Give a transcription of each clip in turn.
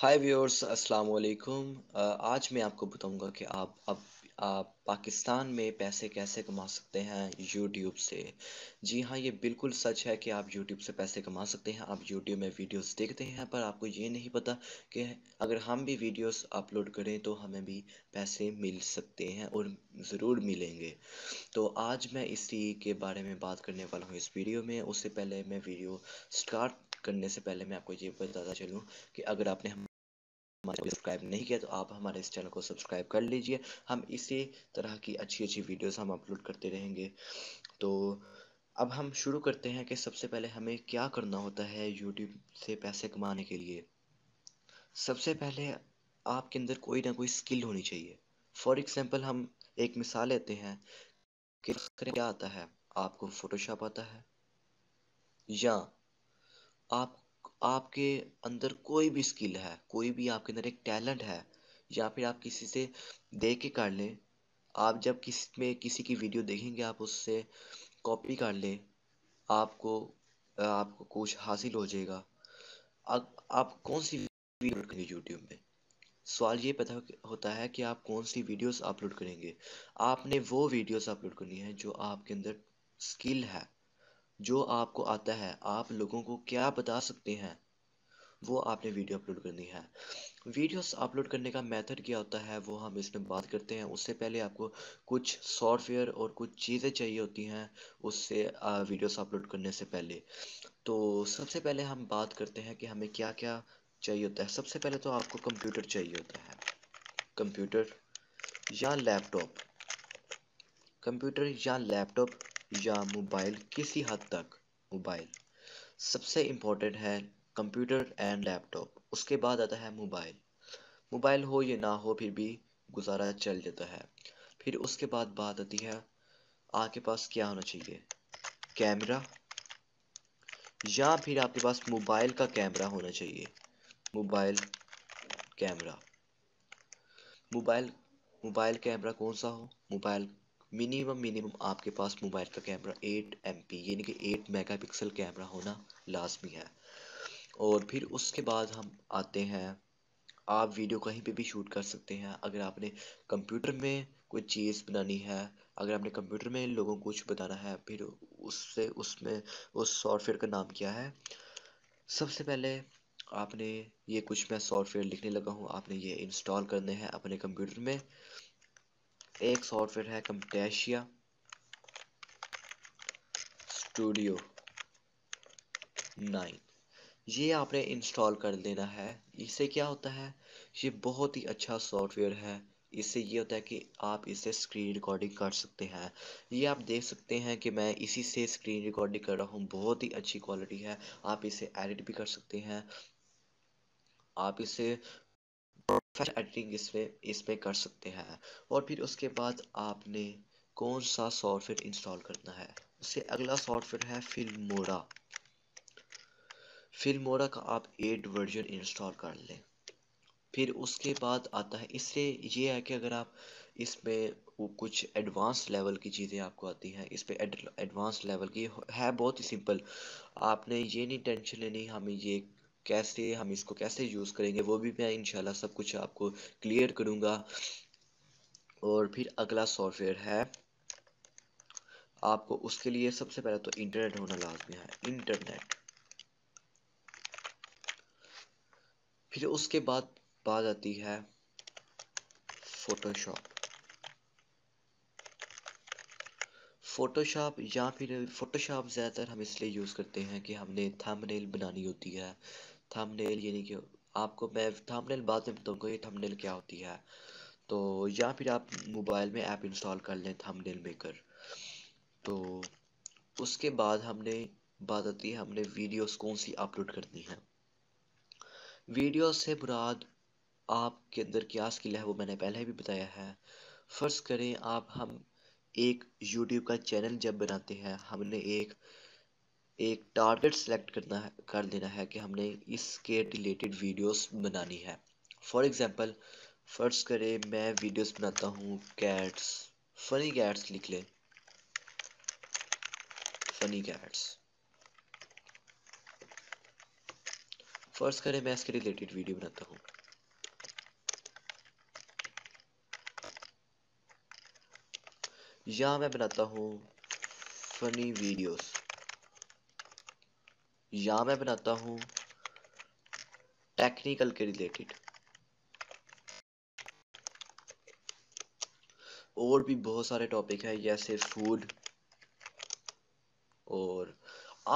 हाय viewers अस्सलाम वालेकुम आज मैं आपको बताऊंगा कि आप अब आप पाकिस्तान में पैसे कैसे कमा सकते हैं यूट्यूब से जी हाँ ये बिल्कुल सच है कि आप यूट्यूब से पैसे कमा सकते हैं आप यूट्यूब में वीडियोस देखते हैं पर आपको ये नहीं पता कि अगर हम भी वीडियोस अपलोड करें तो हमें भी पैसे मिल सकते हैं और ज़रूर मिलेंगे तो आज मैं इसी के बारे में बात करने वाला हूँ इस वीडियो में उससे पहले मैं वीडियो स्टार्ट करने से पहले मैं आपको ये बताता चलूँ कि अगर आपने हम हमारे चैनल सब्सक्राइब नहीं किया तो आप हमारे इस चैनल को सब्सक्राइब कर लीजिए हम इसी तरह की अच्छी अच्छी वीडियोस हम अपलोड करते रहेंगे तो अब हम शुरू करते हैं कि सबसे पहले हमें क्या करना होता है यूट्यूब से पैसे कमाने के लिए सबसे पहले आपके अंदर कोई ना कोई स्किल होनी चाहिए फॉर एग्ज़ाम्पल हम एक मिसाल लेते हैं कि क्या आता है आपको फोटोशॉप आता है या आप आपके अंदर कोई भी स्किल है कोई भी आपके अंदर एक टैलेंट है या फिर आप किसी से देख के कर लें आप जब किसी में किसी की वीडियो देखेंगे आप उससे कॉपी कर लें आपको आपको कुछ हासिल हो जाएगा अब आप कौन सी वीडियो करेंगे यूट्यूब में सवाल ये पता होता है कि आप कौन सी वीडियोस अपलोड करेंगे आपने वो वीडियोस अपलोड करनी है जो आपके अंदर स्किल है जो आपको आता है आप लोगों को क्या बता सकते हैं वो आपने वीडियो अपलोड करनी है वीडियोस अपलोड करने का मेथड क्या होता है वो हम इसमें बात करते हैं उससे पहले आपको कुछ सॉफ्टवेयर और कुछ चीज़ें चाहिए होती हैं उससे वीडियोस अपलोड करने से पहले तो सबसे पहले हम बात करते हैं कि हमें क्या क्या चाहिए होता है सबसे पहले तो आपको कंप्यूटर चाहिए होता है कंप्यूटर या लैपटॉप कंप्यूटर या लैपटॉप या मोबाइल किसी हद तक मोबाइल सबसे इम्पोर्टेंट है कंप्यूटर एंड लैपटॉप उसके बाद आता है मोबाइल मोबाइल हो या ना हो फिर भी गुजारा चल जाता है फिर उसके बाद बात आती है आपके पास क्या होना चाहिए कैमरा या फिर आपके पास मोबाइल का कैमरा होना चाहिए mobile camera mobile mobile camera कौन सा हो मोबाइल मिनिमम मिनिमम आपके पास मोबाइल का कैमरा 8 एम यानी कि 8 मेगापिक्सल कैमरा होना लाजमी है और फिर उसके बाद हम आते हैं आप वीडियो कहीं पे भी शूट कर सकते हैं अगर आपने कंप्यूटर में कोई चीज़ बनानी है अगर आपने कंप्यूटर में लोगों को कुछ बताना है फिर उससे उसमें उस सॉफ्टवेयर का नाम क्या है सबसे पहले आपने ये कुछ मैं सॉफ्टवेयर लिखने लगा हूँ आपने ये इंस्टॉल करने हैं अपने कंप्यूटर में एक सॉफ्टवेयर है कंपटेशिया स्टूडियो नाइन ये आपने इंस्टॉल कर लेना है इससे क्या होता है ये बहुत ही अच्छा सॉफ्टवेयर है इससे ये होता है कि आप इसे स्क्रीन रिकॉर्डिंग कर सकते हैं ये आप देख सकते हैं कि मैं इसी से स्क्रीन रिकॉर्डिंग कर रहा हूँ बहुत ही अच्छी क्वालिटी है आप इसे एडिट भी कर सकते हैं आप इसे फिर एडिटिंग इसमें इसमें कर सकते हैं और फिर उसके बाद आपने कौन सा सॉफ्टवेयर इंस्टॉल करना है उससे अगला सॉफ्टवेयर है फिल्मोरा फिल्मोरा का आप एड वर्जन इंस्टॉल कर लें फिर उसके बाद आता है इससे ये है कि अगर आप इसमें वो कुछ एडवांस लेवल की चीज़ें आपको आती हैं इस पर एडवांस लेवल की है बहुत ही सिंपल आपने ये नहीं टेंशन लेनी हमें ये कैसे हम इसको कैसे यूज़ करेंगे वो भी मैं इंशाल्लाह सब कुछ आपको क्लियर करूँगा और फिर अगला सॉफ्टवेयर है आपको उसके लिए सबसे पहले तो इंटरनेट होना लाजमी है इंटरनेट फिर उसके बाद बात आती है फोटोशॉप फ़ोटोशॉप या फिर फ़ोटोशॉप ज़्यादातर हम इसलिए यूज़ करते हैं कि हमने थंबनेल बनानी होती है थंबनेल यानी कि आपको मैं थंबनेल बाद में बताऊँगा ये थंबनेल क्या होती है तो या फिर आप मोबाइल में ऐप इंस्टॉल कर लें थंबनेल मेकर तो उसके बाद हमने बात आती है हमने वीडियोस कौन सी अपलोड करनी है वीडियो से मुराद आपके अंदर क्या स्किल है वो मैंने पहले भी बताया है फ़र्ज़ करें आप हम एक यूट्यूब का चैनल जब बनाते हैं हमने एक एक टारगेट सेलेक्ट करना है कर देना है कि हमने इसके रिलेटेड वीडियोस बनानी है फॉर एग्जांपल फर्स्ट करें मैं वीडियोस बनाता हूँ कैट्स फनी कैट्स लिख लें फनी कैट्स फर्स्ट करें मैं इसके रिलेटेड वीडियो बनाता हूँ या मैं बनाता हूँ फनी वीडियोस या मैं बनाता हूं टेक्निकल के रिलेटेड और भी बहुत सारे टॉपिक है जैसे फूड और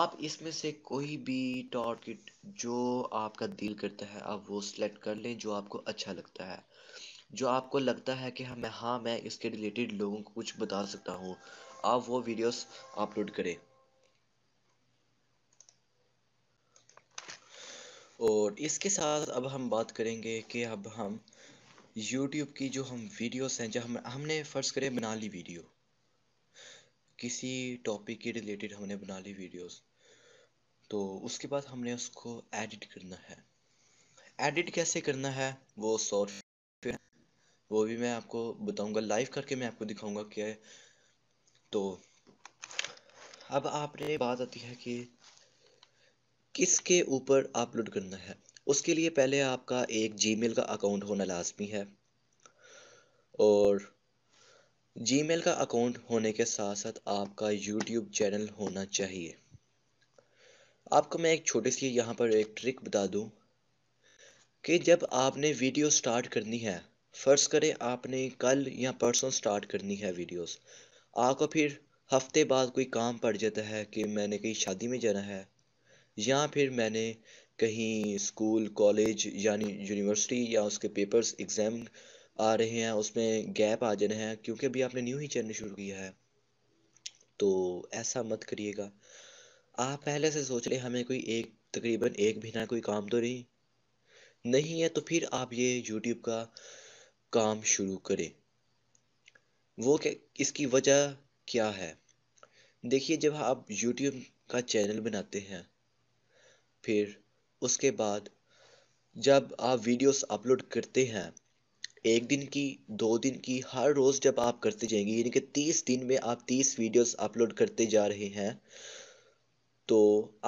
आप इसमें से कोई भी टॉपिक जो आपका दिल करता है आप वो सिलेक्ट कर लें जो आपको अच्छा लगता है जो आपको लगता है कि हमें हाँ, हाँ मैं इसके रिलेटेड लोगों को कुछ बता सकता हूँ आप वो वीडियोस अपलोड करें और इसके साथ अब हम बात करेंगे कि अब हम YouTube की जो हम वीडियोस हैं जब हम हमने फ़र्ज़ करें बना ली वीडियो किसी टॉपिक के रिलेटेड हमने बना ली वीडियोस तो उसके बाद हमने उसको एडिट करना है एडिट कैसे करना है वो सॉफ्टवेयर वो भी मैं आपको बताऊंगा लाइव करके मैं आपको दिखाऊंगा क्या है तो अब आपने बात आती है कि किसके ऊपर अपलोड करना है उसके लिए पहले आपका एक जीमेल का अकाउंट होना लाजमी है और जीमेल का अकाउंट होने के साथ साथ आपका यूट्यूब चैनल होना चाहिए आपको मैं एक छोटी सी यहाँ पर एक ट्रिक बता दूँ कि जब आपने वीडियो स्टार्ट करनी है फ़र्ज़ करें आपने कल या परसों स्टार्ट करनी है वीडियोस आपको फिर हफ्ते बाद कोई काम पड़ जाता है कि मैंने कहीं शादी में जाना है या फिर मैंने कहीं स्कूल कॉलेज यानी यूनिवर्सिटी या उसके पेपर्स एग्ज़ाम आ रहे हैं उसमें गैप आ जाने हैं क्योंकि अभी आपने न्यू ही चैनल शुरू किया है तो ऐसा मत करिएगा आप पहले से सोच रहे हमें कोई एक तकरीबन एक महीना कोई काम तो नहीं नहीं है तो फिर आप ये यूट्यूब का काम शुरू करें वो क्या इसकी वजह क्या है देखिए जब आप यूट्यूब का चैनल बनाते हैं फिर उसके बाद जब आप वीडियोस अपलोड करते हैं एक दिन की दो दिन की हर रोज़ जब आप करते जाएंगे यानी कि तीस दिन में आप तीस वीडियोस अपलोड करते जा रहे हैं तो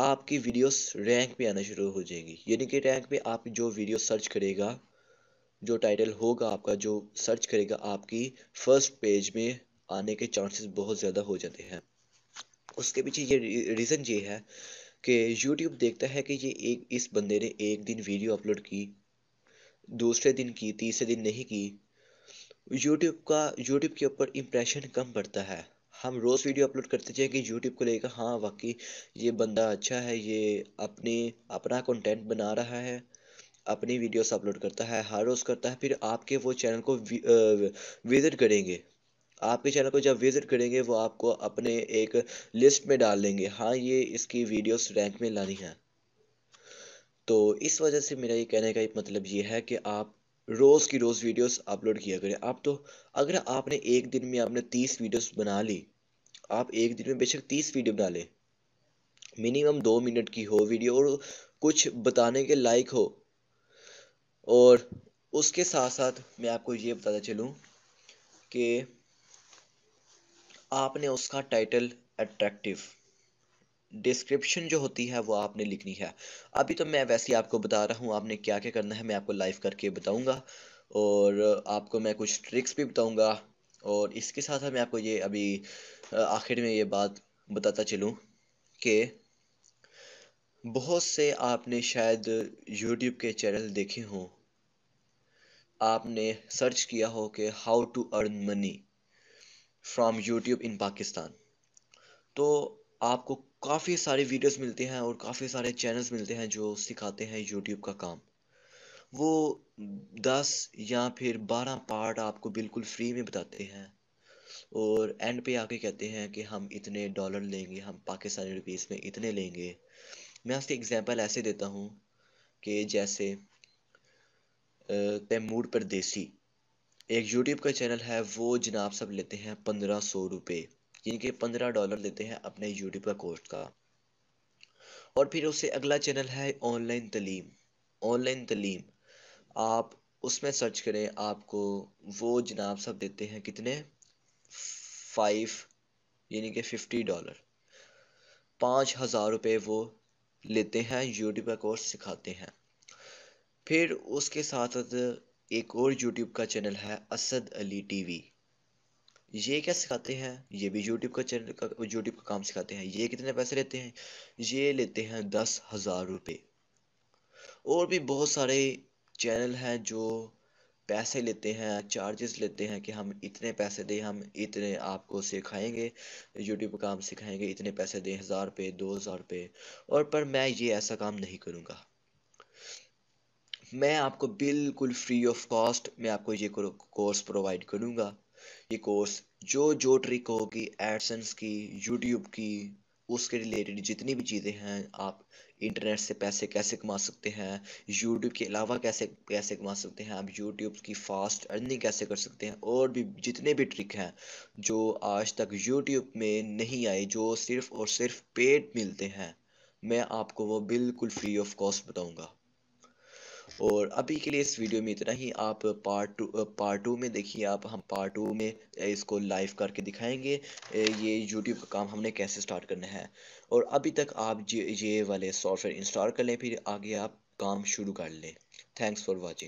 आपकी वीडियोस रैंक में आना शुरू हो जाएंगी यानी कि रैंक में आप जो वीडियो सर्च करेगा जो टाइटल होगा आपका जो सर्च करेगा आपकी फर्स्ट पेज में आने के चांसेस बहुत ज़्यादा हो जाते हैं उसके पीछे ये रीज़न ये है कि यूट्यूब देखता है कि ये एक इस बंदे ने एक दिन वीडियो अपलोड की दूसरे दिन की तीसरे दिन नहीं की यूट्यूब का यूट्यूब के ऊपर इम्प्रेशन कम पड़ता है हम रोज़ वीडियो अपलोड करते कि यूट्यूब को लेकर हाँ वाकई ये बंदा अच्छा है ये अपने अपना कंटेंट बना रहा है अपनी वीडियोस अपलोड करता है हर रोज़ करता है फिर आपके वो चैनल को विज़िट करेंगे आपके चैनल को जब विजिट करेंगे वो आपको अपने एक लिस्ट में डाल लेंगे हाँ ये इसकी वीडियोस रैंक में लानी है तो इस वजह से मेरा ये कहने का मतलब ये है कि आप रोज़ की रोज़ वीडियोस अपलोड किया करें आप तो अगर आपने एक दिन में आपने तीस वीडियोस बना ली आप एक दिन में बेशक तीस वीडियो बना लें मिनिमम दो मिनट की हो वीडियो और कुछ बताने के लायक हो और उसके साथ साथ मैं आपको ये बताता चलूँ कि आपने उसका टाइटल अट्रैक्टिव डिस्क्रिप्शन जो होती है वो आपने लिखनी है अभी तो मैं वैसे ही आपको बता रहा हूँ आपने क्या क्या करना है मैं आपको लाइव करके बताऊँगा और आपको मैं कुछ ट्रिक्स भी बताऊँगा और इसके साथ साथ मैं आपको ये अभी आखिर में ये बात बताता चलूँ कि बहुत से आपने शायद यूट्यूब के चैनल देखे हों आपने सर्च किया हो कि how to earn money from YouTube in Pakistan तो आपको काफ़ी सारी वीडियोस मिलते हैं और काफ़ी सारे चैनल्स मिलते हैं जो सिखाते हैं यूट्यूब का काम वो दस या फिर बारह पार्ट आपको बिल्कुल फ्री में बताते हैं और एंड पे आके कहते हैं कि हम इतने डॉलर लेंगे हम पाकिस्तानी रुपीस में इतने लेंगे मैं उसके एग्जांपल ऐसे देता हूँ कि जैसे तैमूर परदेसी एक यूट्यूब का चैनल है वो जनाब सब लेते हैं पंद्रह सौ रुपये यानी कि पंद्रह डॉलर लेते हैं अपने यूट्यूब का कोर्स का और फिर उससे अगला चैनल है ऑनलाइन तलीम ऑनलाइन तलीम आप उसमें सर्च करें आपको वो जनाब सब देते हैं कितने फाइव यानी कि फिफ्टी डॉलर पाँच हज़ार रुपये वो लेते हैं यूट्यूब का कोर्स सिखाते हैं फिर उसके साथ एक और यूट्यूब का चैनल है असद अली टीवी ये क्या सिखाते हैं ये भी यूट्यूब का चैनल का यूट्यूब का काम सिखाते हैं ये कितने पैसे लेते हैं ये लेते हैं दस हज़ार रुपये और भी बहुत सारे चैनल हैं जो पैसे लेते हैं चार्जेस लेते हैं कि हम इतने पैसे दें हम इतने आपको सिखाएंगे यूट्यूब का काम सिखाएंगे इतने पैसे दें हज़ार रुपये दो हज़ार रुपये और पर मैं ये ऐसा काम नहीं करूँगा मैं आपको बिल्कुल फ्री ऑफ कॉस्ट मैं आपको ये कोर्स प्रोवाइड करूँगा ये कोर्स जो जो ट्रिक होगी एडसन्स की यूट्यूब की उसके रिलेटेड जितनी भी चीज़ें हैं आप इंटरनेट से पैसे कैसे कमा सकते हैं यूट्यूब के अलावा कैसे कैसे कमा सकते हैं आप यूट्यूब की फास्ट अर्निंग कैसे कर सकते हैं और भी जितने भी ट्रिक हैं जो आज तक यूट्यूब में नहीं आए जो सिर्फ और सिर्फ पेड मिलते हैं मैं आपको वो बिल्कुल फ्री ऑफ कॉस्ट बताऊंगा और अभी के लिए इस वीडियो में इतना ही आप पार्ट टू पार्ट टू में देखिए आप हम पार्ट टू में इसको लाइव करके दिखाएंगे ये यूट्यूब का काम हमने कैसे स्टार्ट करना है और अभी तक आप ये वाले सॉफ्टवेयर इंस्टॉल कर लें फिर आगे आप काम शुरू कर लें थैंक्स फॉर वॉचिंग